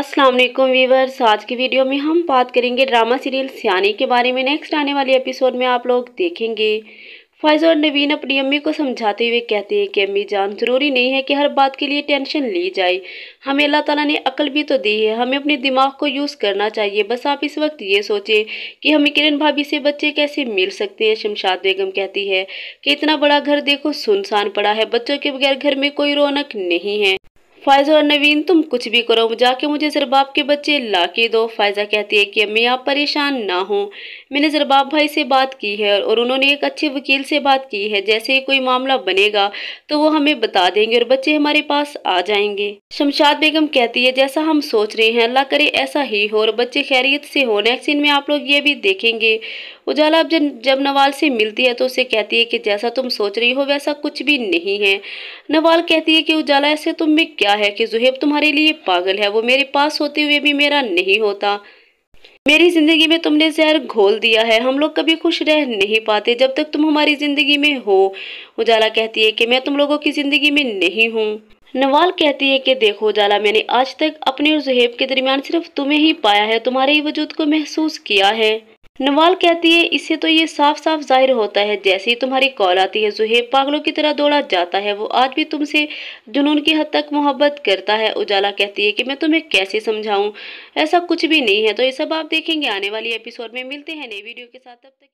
Aslam viewers आज की video में हम बात करेंगे ड्रामा सीरियल सियानी के बारे में नेक्स्ट आने वाले एपिसोड में आप लोग देखेंगे फैज़ और नवीन अपनी अम्मी को समझाते हुए कहते हैं कि अम्मी जान ज़रूरी नहीं है कि हर बात के लिए टेंशन ली जाए हमें अल्लाह ताला ने अकल भी तो दी है हमें अपने दिमाग को यूज़ करना चाहिए बस आप इस वक्त ये सोचें कि हमें किरण भाभी से बच्चे कैसे मिल सकते हैं शमशाद बेगम कहती है कि इतना बड़ा घर देखो सुनसान पड़ा है बच्चों के बगैर घर में कोई रौनक नहीं है फायजा और नवीन तुम कुछ भी करो जाके मुझे जरबाब के बच्चे ला के दो फायजा कहती है कि अम्मी आप परेशान ना हो मैंने जरबाब भाई से बात की है और उन्होंने एक अच्छे वकील से बात की है जैसे ही कोई मामला बनेगा तो वो हमें बता देंगे और बच्चे हमारे पास आ जाएंगे शमशाद बेगम कहती है जैसा हम सोच रहे हैं अल्लाह करे ऐसा ही हो और बच्चे खैरियत से हो नेक्स्ट में आप लोग ये भी देखेंगे उजाला अब जब नवाल से मिलती है तो उसे कहती है कि जैसा तुम सोच रही हो वैसा कुछ भी नहीं है नवाल कहती है कि उजाला ऐसे तुम में क्या है कि जुहेब तुम्हारे लिए पागल है वो मेरे पास होते हुए भी मेरा नहीं होता मेरी ज़िंदगी में तुमने जहर घोल दिया है हम लोग कभी खुश रह नहीं पाते जब तक तुम हमारी ज़िंदगी में हो उजाला कहती है कि मैं तुम लोगों की ज़िंदगी में नहीं हूँ नवाल कहती है कि देखो उजाला मैंने आज तक अपने और जहेब के दरमियान सिर्फ तुम्हें ही पाया है तुम्हारे ही वजूद को महसूस किया है नवाल कहती है इससे तो ये साफ साफ जाहिर होता है जैसे ही तुम्हारी कॉल आती है जुहेब पागलों की तरह दौड़ा जाता है वो आज भी तुमसे जुनून की हद तक मोहब्बत करता है उजाला कहती है कि मैं तुम्हें कैसे समझाऊं ऐसा कुछ भी नहीं है तो ये सब आप देखेंगे आने वाली एपिसोड में मिलते हैं नई वीडियो के साथ तब तक